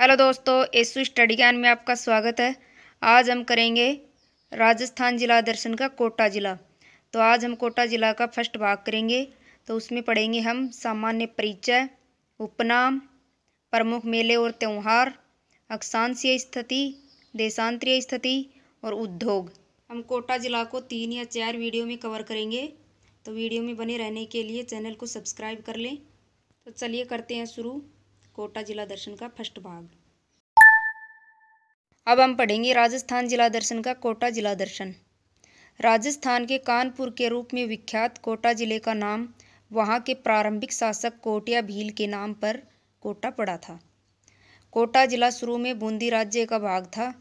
hello दोस्तों एसु study ज्ञान में आपका स्वागत है आज हम करेंगे राजस्थान जिला दर्शन का कोटा ज़िला तो आज हम कोटा ज़िला का फर्स्ट भाग करेंगे तो उसमें पढ़ेंगे हम सामान्य परिचय उपनाम प्रमुख मेले और त्यौहार अक्षांशीय स्थिति देशांतरीय स्थिति और उद्योग हम कोटा ज़िला को तीन या चार वीडियो में कवर करेंगे तो वीडियो में बने रहने के लिए चैनल को सब्सक्राइब कर लें तो चलिए करते हैं शुरू कोटा जिला दर्शन का फर्स्ट भाग अब हम पढ़ेंगे राजस्थान जिला दर्शन का कोटा जिला दर्शन राजस्थान के कानपुर के रूप में विख्यात कोटा जिले का नाम वहाँ के प्रारंभिक शासक कोटिया भील के नाम पर कोटा पड़ा था कोटा जिला शुरू में बूंदी राज्य का भाग था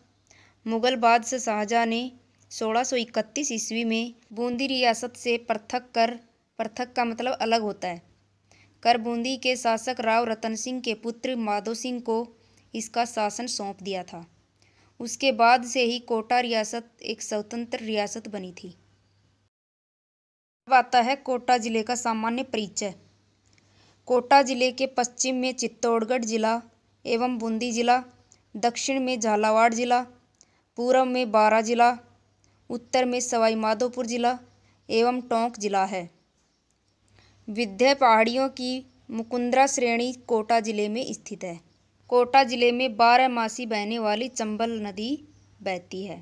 मुगल बाद से शाहजहाँ ने 1631 ईस्वी में बूंदी रियासत से पृथक कर पृथक का मतलब अलग होता है कर बूंदी के शासक राव रतन सिंह के पुत्र माधो सिंह को इसका शासन सौंप दिया था उसके बाद से ही कोटा रियासत एक स्वतंत्र रियासत बनी थी अब आता है कोटा ज़िले का सामान्य परिचय कोटा ज़िले के पश्चिम में चित्तौड़गढ़ ज़िला एवं बूंदी ज़िला दक्षिण में झालावाड़ ज़िला पूर्व में बारा ज़िला उत्तर में सवाई माधोपुर ज़िला एवं टोंक ज़िला है विंध्य पहाड़ियों की मुकुंदरा श्रेणी कोटा ज़िले में स्थित है कोटा ज़िले में बारह मासी बहने वाली चंबल नदी बहती है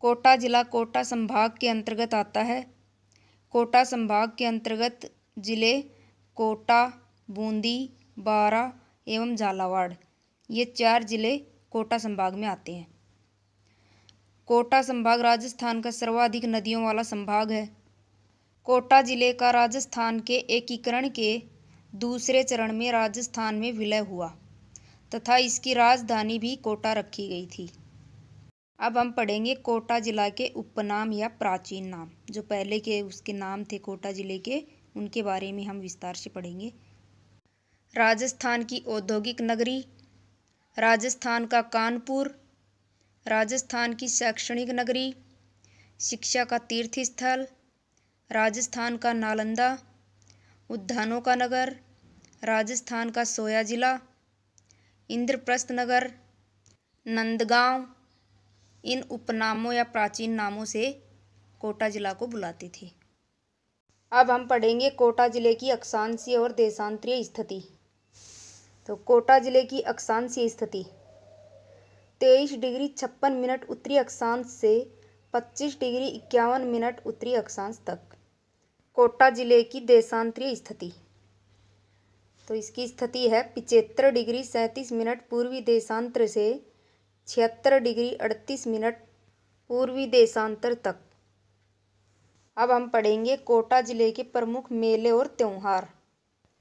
कोटा ज़िला कोटा संभाग के अंतर्गत आता है कोटा संभाग के अंतर्गत ज़िले कोटा बूंदी बारा एवं झालावाड़ ये चार ज़िले कोटा संभाग में आते हैं कोटा संभाग राजस्थान का सर्वाधिक नदियों वाला संभाग है कोटा जिले का राजस्थान के एकीकरण के दूसरे चरण में राजस्थान में विलय हुआ तथा इसकी राजधानी भी कोटा रखी गई थी अब हम पढ़ेंगे कोटा जिला के उपनाम या प्राचीन नाम जो पहले के उसके नाम थे कोटा जिले के उनके बारे में हम विस्तार से पढ़ेंगे राजस्थान की औद्योगिक नगरी राजस्थान का कानपुर राजस्थान की शैक्षणिक नगरी शिक्षा का तीर्थ स्थल राजस्थान का नालंदा उद्यानों का नगर राजस्थान का सोया ज़िला इंद्रप्रस्थ नगर नंदगांव इन उपनामों या प्राचीन नामों से कोटा ज़िला को बुलाती थी अब हम पढ़ेंगे कोटा ज़िले की अक्षांशीय और देशांतरीय स्थिति तो कोटा ज़िले की अक्षांशीय स्थिति तेईस डिग्री छप्पन मिनट उत्तरी अक्षांश से पच्चीस डिग्री इक्यावन मिनट उत्तरी अक्षांश तक कोटा जिले की देशांतरीय स्थिति तो इसकी स्थिति है पिचहत्तर डिग्री सैंतीस मिनट पूर्वी देशांतर से छिहत्तर डिग्री अड़तीस मिनट पूर्वी देशांतर तक अब हम पढ़ेंगे कोटा जिले के प्रमुख मेले और त्यौहार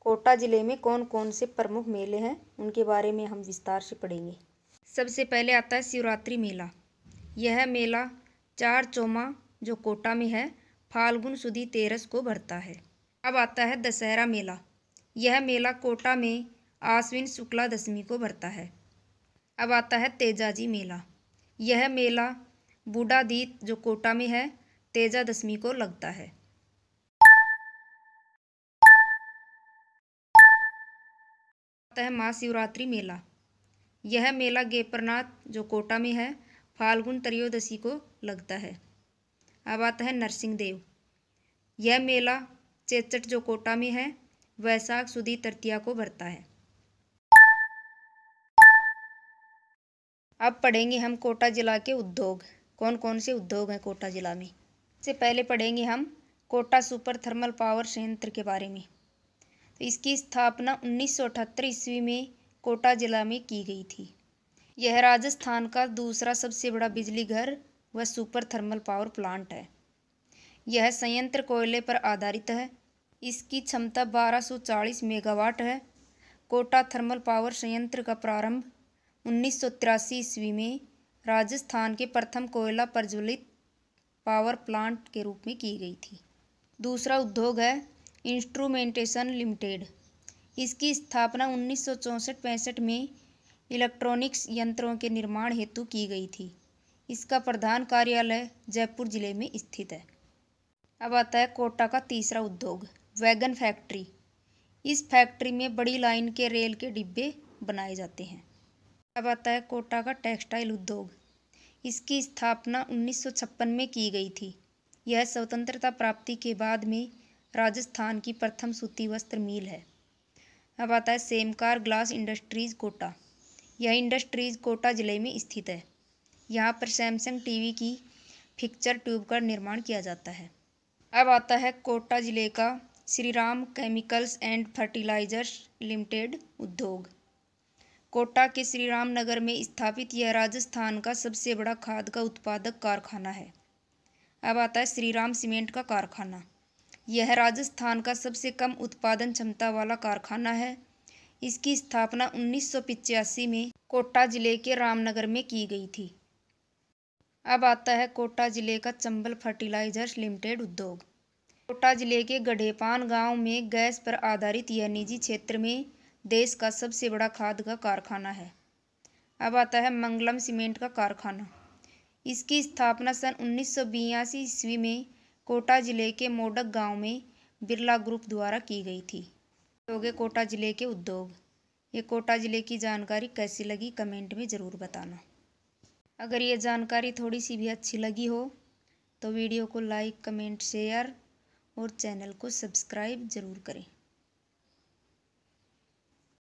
कोटा जिले में कौन कौन से प्रमुख मेले हैं उनके बारे में हम विस्तार से पढ़ेंगे सबसे पहले आता है शिवरात्रि मेला यह मेला चार चौमा जो कोटा में है फाल्गुन सुदी तेरस को भरता है अब आता है दशहरा मेला यह मेला कोटा में आश्विन शुक्ला दशमी को भरता है अब आता है तेजाजी मेला यह मेला बूढ़ादीत जो कोटा में है तेजा दशमी को लगता है आता है महाशिवरात्रि मेला यह मेला गेपरनाथ जो कोटा में है फाल्गुन त्रयोदशी को लगता है अब आता है नरसिंह देव यह मेला चेचट जो कोटा में है वैशाख सुदी तृतीया को भरता है अब पढ़ेंगे हम कोटा जिला के उद्योग कौन कौन से उद्योग हैं कोटा जिला में इससे पहले पढ़ेंगे हम कोटा सुपर थर्मल पावर संयंत्र के बारे में तो इसकी स्थापना उन्नीस ईस्वी में कोटा जिला में की गई थी यह राजस्थान का दूसरा सबसे बड़ा बिजली घर वह सुपर थर्मल पावर प्लांट है यह संयंत्र कोयले पर आधारित है इसकी क्षमता 1240 मेगावाट है कोटा थर्मल पावर संयंत्र का प्रारंभ उन्नीस ईस्वी में राजस्थान के प्रथम कोयला प्रज्वलित पावर प्लांट के रूप में की गई थी दूसरा उद्योग है इंस्ट्रूमेंटेशन लिमिटेड इसकी स्थापना उन्नीस सौ में इलेक्ट्रॉनिक्स यंत्रों के निर्माण हेतु की गई थी इसका प्रधान कार्यालय जयपुर ज़िले में स्थित है अब आता है कोटा का तीसरा उद्योग वैगन फैक्ट्री इस फैक्ट्री में बड़ी लाइन के रेल के डिब्बे बनाए जाते हैं अब आता है कोटा का टेक्सटाइल उद्योग इसकी स्थापना 1956 में की गई थी यह स्वतंत्रता प्राप्ति के बाद में राजस्थान की प्रथम सूती वस्त्र मील है अब आता है सेमकार ग्लास इंडस्ट्रीज़ कोटा यह इंडस्ट्रीज़ कोटा ज़िले में स्थित है यहाँ पर सैमसंग टीवी की पिक्चर ट्यूब का निर्माण किया जाता है अब आता है कोटा ज़िले का Shri Ram chemicals and fertilisers limited उद्योग कोटा के श्री नगर में स्थापित यह राजस्थान का सबसे बड़ा खाद का उत्पादक कारखाना है अब आता है श्री राम सीमेंट का कारखाना यह राजस्थान का सबसे कम उत्पादन क्षमता वाला कारखाना है इसकी स्थापना उन्नीस में कोटा ज़िले के रामनगर में की गई थी अब आता है कोटा जिले का चंबल फर्टिलाइजर्स लिमिटेड उद्योग कोटा जिले के गढ़ेपान गांव में गैस पर आधारित यह निजी क्षेत्र में देश का सबसे बड़ा खाद का कारखाना है अब आता है मंगलम सीमेंट का कारखाना इसकी स्थापना सन उन्नीस ईस्वी में कोटा जिले के मोडक गांव में बिरला ग्रुप द्वारा की गई थी हो गए कोटा जिले के उद्योग ये कोटा जिले की जानकारी कैसी लगी कमेंट में ज़रूर बताना अगर ये जानकारी थोड़ी सी भी अच्छी लगी हो तो वीडियो को लाइक कमेंट शेयर और चैनल को सब्सक्राइब ज़रूर करें